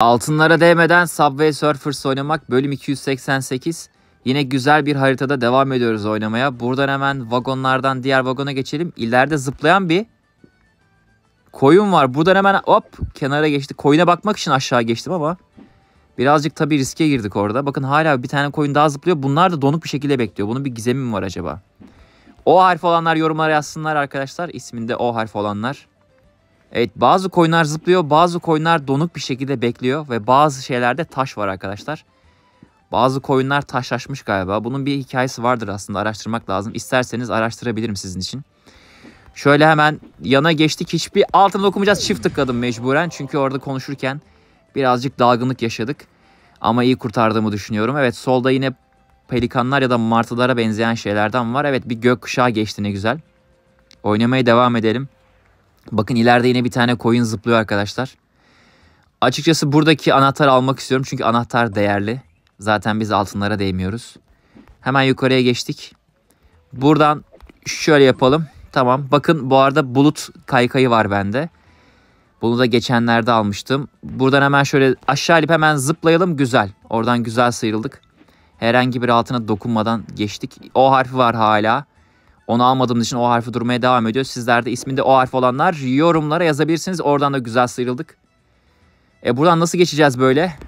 Altınlara değmeden Subway Surfers oynamak bölüm 288. Yine güzel bir haritada devam ediyoruz oynamaya. Buradan hemen vagonlardan diğer vagona geçelim. İleride zıplayan bir koyun var. Buradan hemen hop kenara geçti. Koyuna bakmak için aşağı geçtim ama birazcık tabii riske girdik orada. Bakın hala bir tane koyun daha zıplıyor. Bunlar da donuk bir şekilde bekliyor. Bunun bir gizemi mi var acaba? O harf olanlar yorumlara yazsınlar arkadaşlar. İsminde O harf olanlar. Evet bazı koyunlar zıplıyor, bazı koyunlar donuk bir şekilde bekliyor ve bazı şeylerde taş var arkadaşlar. Bazı koyunlar taşlaşmış galiba. Bunun bir hikayesi vardır aslında araştırmak lazım. İsterseniz araştırabilirim sizin için. Şöyle hemen yana geçtik. Hiçbir altına okumayacağız. Çift tıkladım mecburen. Çünkü orada konuşurken birazcık dalgınlık yaşadık. Ama iyi kurtardığımı düşünüyorum. Evet solda yine pelikanlar ya da martılara benzeyen şeylerden var. Evet bir gökkuşağı geçti ne güzel. Oynamaya devam edelim. Bakın ileride yine bir tane coin zıplıyor arkadaşlar. Açıkçası buradaki anahtar almak istiyorum çünkü anahtar değerli. Zaten biz altınlara değmiyoruz. Hemen yukarıya geçtik. Buradan şöyle yapalım. Tamam. Bakın bu arada bulut kaykayı var bende. Bunu da geçenlerde almıştım. Buradan hemen şöyle aşağı inip hemen zıplayalım. Güzel. Oradan güzel sıyrıldık. Herhangi bir altına dokunmadan geçtik. O harfi var hala. Onu almadığım için o harfi durmaya devam ediyor. Sizler de isminde o harf olanlar yorumlara yazabilirsiniz. Oradan da güzel sıyrıldık. E buradan nasıl geçeceğiz böyle?